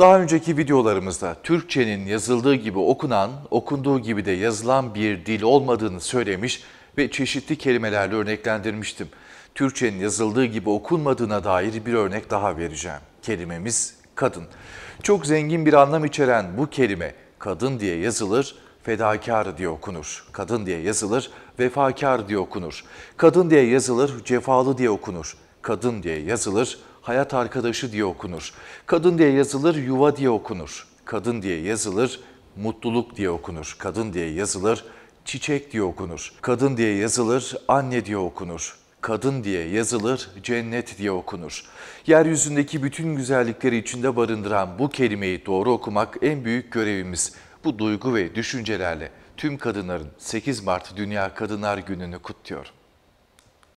Daha önceki videolarımızda Türkçenin yazıldığı gibi okunan, okunduğu gibi de yazılan bir dil olmadığını söylemiş ve çeşitli kelimelerle örneklendirmiştim. Türkçenin yazıldığı gibi okunmadığına dair bir örnek daha vereceğim. Kelimemiz kadın. Çok zengin bir anlam içeren bu kelime kadın diye yazılır, fedakar diye okunur. Kadın diye yazılır, vefakar diye okunur. Kadın diye yazılır, cefalı diye okunur. Kadın diye yazılır, hayat arkadaşı diye okunur. Kadın diye yazılır yuva diye okunur. Kadın diye yazılır mutluluk diye okunur. Kadın diye yazılır çiçek diye okunur. Kadın diye yazılır anne diye okunur. Kadın diye yazılır cennet diye okunur. Yeryüzündeki bütün güzellikleri içinde barındıran bu kelimeyi doğru okumak en büyük görevimiz. Bu duygu ve düşüncelerle tüm kadınların 8 Mart Dünya Kadınlar Günü'nü kutluyorum.